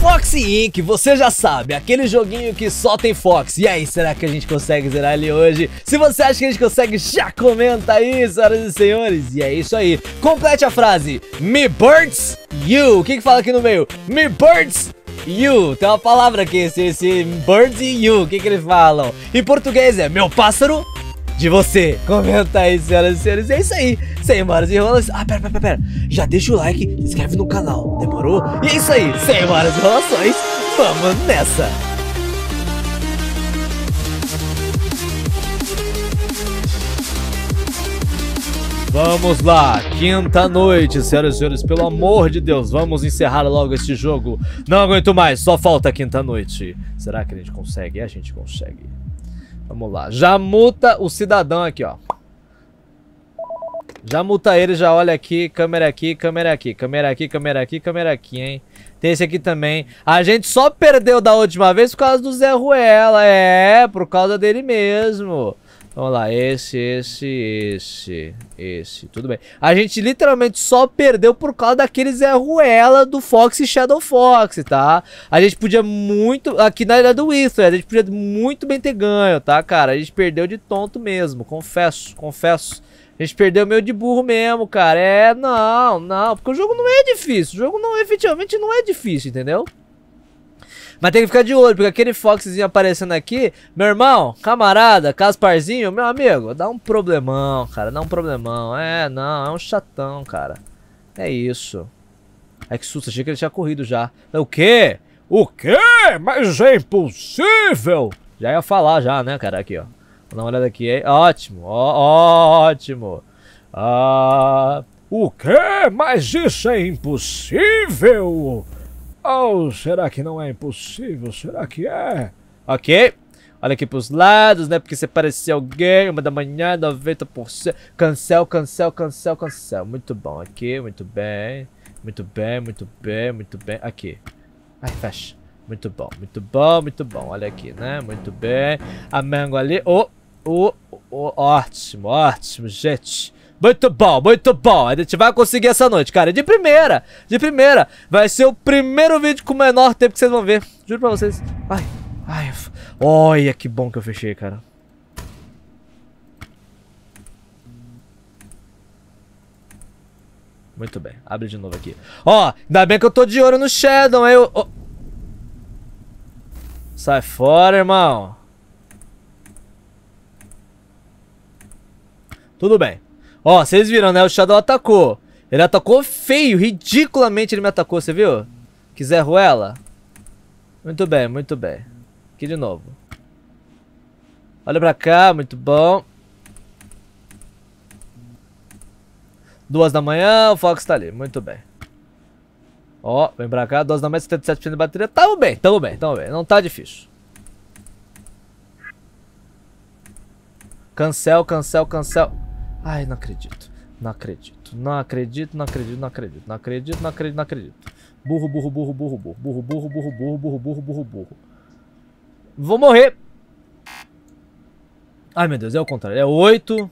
Foxy Inc, você já sabe, aquele joguinho que só tem Fox. E aí, será que a gente consegue zerar ele hoje? Se você acha que a gente consegue, já comenta aí, senhoras e senhores. E é isso aí. Complete a frase. Me birds you. O que que fala aqui no meio? Me birds you. Tem uma palavra aqui, esse, esse birds you. O que que eles falam? Em português é meu pássaro de você. Comenta aí, senhoras e senhores. É isso aí. 100, mano. E rolas. Ah, pera, pera, pera. Já deixa o like, se inscreve no canal. Demorou? E é isso aí. 100 horas de relações. Vamos nessa. Vamos lá, quinta noite, senhoras e senhores, pelo amor de Deus, vamos encerrar logo este jogo. Não aguento mais, só falta quinta noite. Será que a gente consegue? A gente consegue. Vamos lá, já muta o cidadão aqui, ó. Já multa ele, já olha aqui, câmera aqui, câmera aqui, câmera aqui, câmera aqui, câmera aqui, hein? Tem esse aqui também. A gente só perdeu da última vez por causa do Zé Ruela, é, por causa dele mesmo. Vamos lá, esse, esse, esse, esse, tudo bem. A gente literalmente só perdeu por causa daquele Zé Ruela do Fox e Shadow Fox, tá? A gente podia muito, aqui na Ilha do Whistler, a gente podia muito bem ter ganho, tá, cara? A gente perdeu de tonto mesmo, confesso, confesso. A gente perdeu meio de burro mesmo, cara. É, não, não. Porque o jogo não é difícil. O jogo não, efetivamente, não é difícil, entendeu? Mas tem que ficar de olho, porque aquele Foxzinho aparecendo aqui, meu irmão, camarada, Casparzinho, meu amigo, dá um problemão, cara, dá um problemão. É, não, é um chatão, cara. É isso. Ai, é que susto, achei que ele tinha corrido já. O quê? O quê? Mas é impossível! Já ia falar já, né, cara, aqui, ó. Vou dar uma olhada aqui, hein? Ótimo, ó, ótimo. Ah, o quê? Mas isso é impossível! Oh, será que não é impossível? Será que é? Ok. Olha aqui pros lados, né? Porque se aparecer alguém, uma da manhã, 90%. Cancel, cancel, cancel, cancel. Muito bom. Aqui, muito bem. Muito bem, muito bem, muito bem. Aqui. Ai, fecha. Muito bom, muito bom, muito bom. Olha aqui, né? Muito bem. A mango ali. Oh! Oh, oh, ótimo, ótimo, gente. Muito bom, muito bom. A gente vai conseguir essa noite, cara. De primeira, de primeira. Vai ser o primeiro vídeo com o menor tempo que vocês vão ver. Juro pra vocês. Ai, ai. Olha que bom que eu fechei, cara. Muito bem. Abre de novo aqui. Ó, ainda bem que eu tô de ouro no Shadow, hein? Eu... Sai fora, irmão. Tudo bem. Ó, vocês viram, né? O Shadow atacou. Ele atacou feio, ridiculamente ele me atacou, você viu? Quiser ruela? Muito bem, muito bem. Aqui de novo. Olha pra cá, muito bom. Duas da manhã, o Fox tá ali, muito bem. Ó, vem pra cá, duas da manhã, 77% de bateria. Tamo bem, tamo bem, tamo bem. Não tá difícil. Cancel, cancel, cancel. Ai, não acredito. Não acredito. Não acredito, não acredito, não acredito. Não acredito, não acredito, não acredito. Burro, burro, burro, burro, burro. Burro, burro, burro, burro, burro, burro, burro, burro. Vou morrer. Ai, meu Deus, é o contrário. É 8,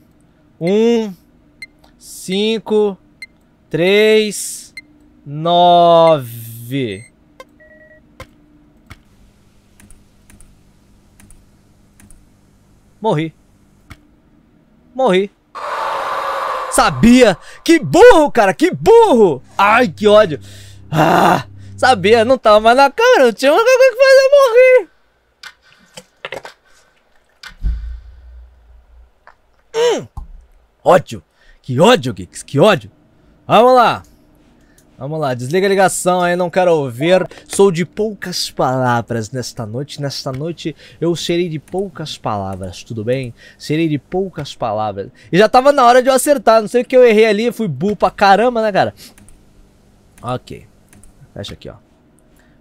1, 5, 3, 9. Morri. Morri. Sabia! Que burro, cara! Que burro! Ai, que ódio! Ah! Sabia, não tava mais na cara, não tinha uma coisa que fazer eu morrer! Hum. Ódio! Que ódio, Geeks! Que ódio! Vamos lá! Vamos lá, desliga a ligação aí, não quero ouvir. Sou de poucas palavras nesta noite. Nesta noite eu serei de poucas palavras, tudo bem? Serei de poucas palavras. E já tava na hora de eu acertar, não sei o que eu errei ali, fui burro pra caramba, né, cara? Ok. Fecha aqui, ó.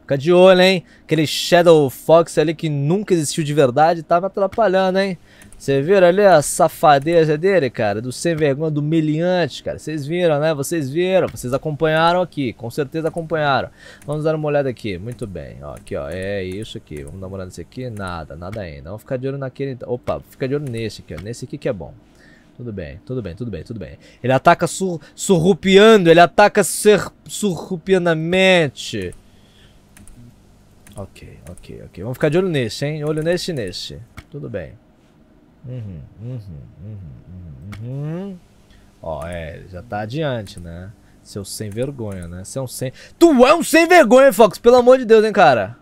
Fica de olho, hein? Aquele Shadow Fox ali que nunca existiu de verdade tá me atrapalhando, hein? Você viram ali a safadeza dele, cara? Do sem vergonha, do meliante, cara. Vocês viram, né? Vocês viram. Vocês acompanharam aqui. Com certeza acompanharam. Vamos dar uma olhada aqui. Muito bem. Ó, aqui, ó. É isso aqui. Vamos dar uma olhada nesse aqui. Nada, nada ainda. Vamos ficar de olho naquele... Então. Opa, fica de olho nesse aqui, ó. Nesse aqui que é bom. Tudo bem, tudo bem, tudo bem, tudo bem. Ele ataca sur surrupiando. Ele ataca ser surrupianamente. Ok, ok, ok. Vamos ficar de olho nesse, hein? Olho nesse e nesse. Tudo bem. Uhum, uhum, uhum, uhum, uhum. Ó, é, já tá adiante, né? Seu sem vergonha, né? Você é um sem... Tu é um sem vergonha, Fox! Pelo amor de Deus, hein, cara?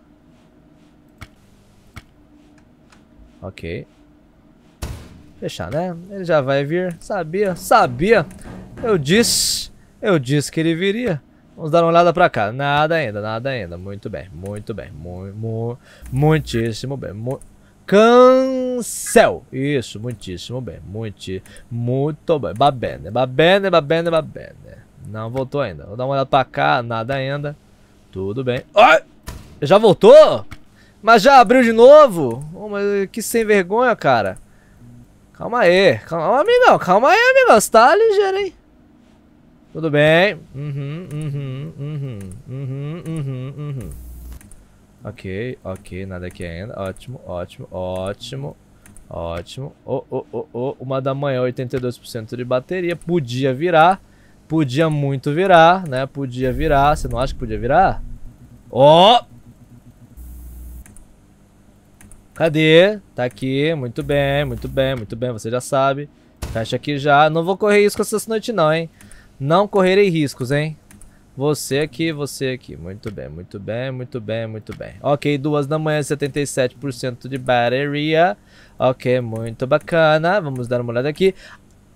Ok. Fechar, né? Ele já vai vir. Sabia, sabia. Eu disse, eu disse que ele viria. Vamos dar uma olhada pra cá. Nada ainda, nada ainda. Muito bem, muito bem. Mu mu muitíssimo bem. Mu cancel. Isso, muitíssimo bem. Muito, muito bem. Babene, babene, babene, babene. Não voltou ainda. Vou dar uma olhada pra cá. Nada ainda. Tudo bem. Ai! Já voltou? Mas já abriu de novo? Oh, mas que sem vergonha, cara. Calma aí. Calma, amigão. Calma aí, amigão. Você tá ligeiro, hein? Tudo bem. Uhum, uhum, uhum, uhum, uhum, uhum. Ok, ok, nada aqui ainda. Ótimo, ótimo, ótimo. Ótimo. Oh, oh, oh, oh. Uma da manhã, 82% de bateria. Podia virar. Podia muito virar, né? Podia virar. Você não acha que podia virar? Ó! Oh! Cadê? Tá aqui. Muito bem, muito bem, muito bem. Você já sabe. Fecha aqui já. Não vou correr isso com essa noite não, hein? Não correrei riscos, hein? Você aqui, você aqui. Muito bem, muito bem, muito bem, muito bem. Ok, duas da manhã, 77% de bateria. Ok, muito bacana. Vamos dar uma olhada aqui.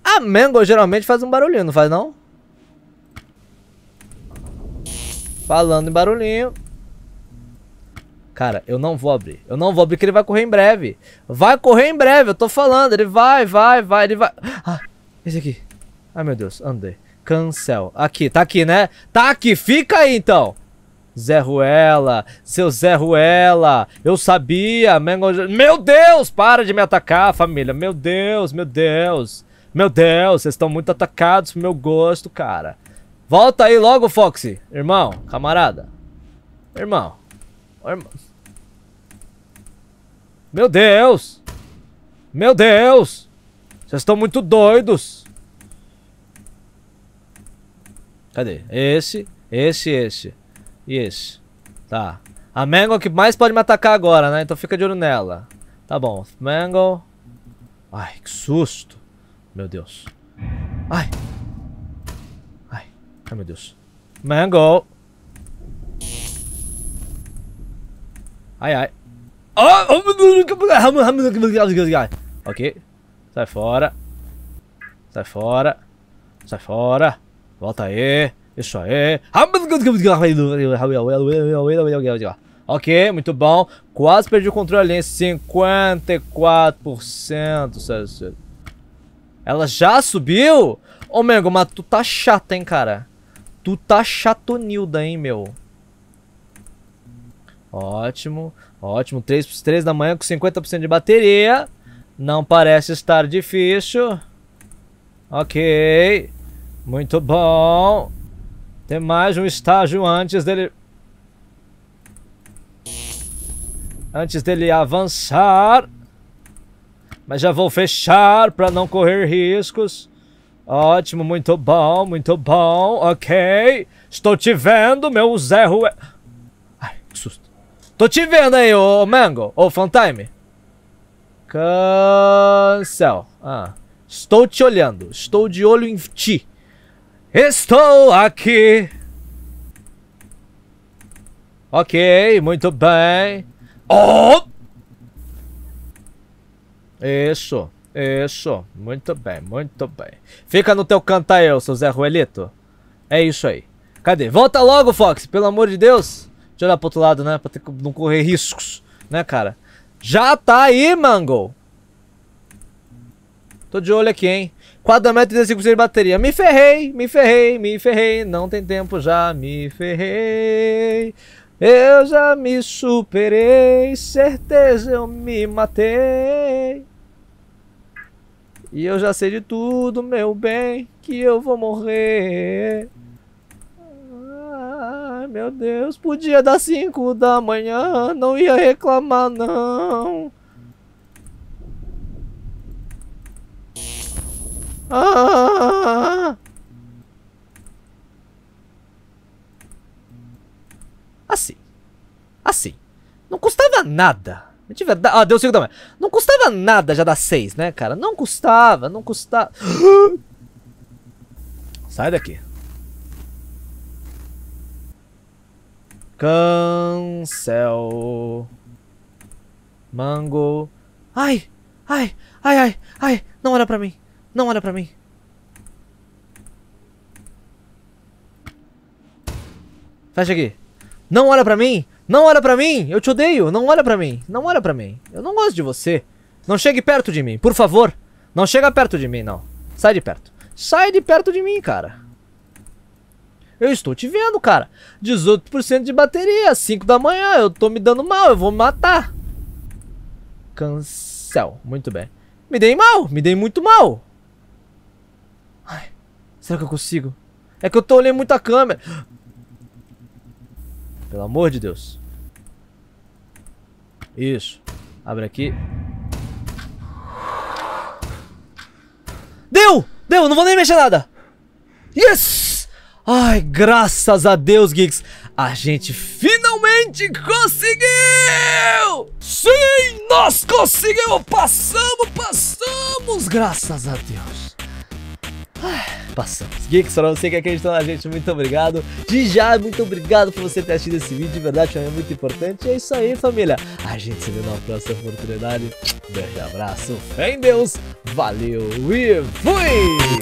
A Mango geralmente faz um barulhinho, não faz não? Falando em barulhinho. Cara, eu não vou abrir. Eu não vou abrir que ele vai correr em breve. Vai correr em breve, eu tô falando. Ele vai, vai, vai, ele vai. Ah, esse aqui. Ai, meu Deus, andei. Cancel. Aqui, tá aqui, né? Tá aqui, fica aí então. Zé Ruela, seu Zé Ruela, eu sabia, meu Deus, para de me atacar, família, meu Deus, meu Deus, meu Deus, vocês estão muito atacados pro meu gosto, cara. Volta aí logo, Foxy, irmão, camarada, irmão, irmão. Meu Deus, meu Deus, vocês estão muito doidos. Cadê? Esse, esse, esse. E esse. Tá. A Mangle é que mais pode me atacar agora, né? Então fica de olho nela. Tá bom. Mangle. Ai, que susto. Meu Deus. Ai. Ai. Ai, meu Deus. Mangle. Ai, ai. Ok. Sai fora. Sai fora. Sai fora. Volta aí. Isso aí. Ok, muito bom. Quase perdi o controle ali. 54%. Ela já subiu? Ô, Mengo, mas tu tá chata, hein, cara. Tu tá chatonilda, hein, meu. Ótimo, ótimo. 3, 3 da manhã com 50% de bateria. Não parece estar difícil. Ok. Ok. Muito bom. Tem mais um estágio antes dele... Antes dele avançar. Mas já vou fechar para não correr riscos. Ótimo, muito bom, muito bom. Ok. Estou te vendo, meu Zé Rue... Ai, que susto. Tô te vendo aí, ô Mango. Ô Funtime. Cancel. Ah. Estou te olhando. Estou de olho em ti. Estou aqui. Ok, muito bem. Oh! Isso, isso. Muito bem, muito bem. Fica no teu canto aí, seu Zé Ruelito. É isso aí. Cadê? Volta logo, Fox, pelo amor de Deus. Deixa eu olhar pro outro lado, né? Pra ter, não correr riscos, né, cara? Já tá aí, Mango. Tô de olho aqui, hein? e 4,35% de bateria. Me ferrei, me ferrei, me ferrei. Não tem tempo, já me ferrei. Eu já me superei, certeza eu me matei. E eu já sei de tudo, meu bem, que eu vou morrer. Ai, meu Deus, podia dar 5 da manhã, não ia reclamar não. Ah! Assim. Assim. Não custava nada. De verdade. Ah, deu cinco também. Não custava nada já dar seis, né, cara? Não custava, não custava. Sai daqui. Cancel. Mango. Ai, ai, ai, ai, ai. Não olha pra mim. Não olha pra mim. Fecha aqui. Não olha pra mim. Não olha pra mim. Eu te odeio. Não olha pra mim. Não olha pra mim. Eu não gosto de você. Não chegue perto de mim, por favor. Não chega perto de mim, não. Sai de perto. Sai de perto de mim, cara. Eu estou te vendo, cara. 18% de bateria, 5 da manhã. Eu tô me dando mal, eu vou me matar. Cancel. Muito bem. Me dei mal, me dei muito mal. Será que eu consigo? É que eu tô olhando muito a câmera. Pelo amor de Deus. Isso. Abre aqui. Deu! Deu! Não vou nem mexer nada. Yes! Ai, graças a Deus, Geeks. A gente finalmente conseguiu! Sim, nós conseguimos! Passamos, passamos! Graças a Deus passamos. Geeks, para você que acredita é na gente, muito obrigado. De já, muito obrigado por você ter assistido esse vídeo, de verdade, é muito importante. E é isso aí, família. A gente se vê na próxima oportunidade. Grande abraço, fé em Deus, valeu e fui!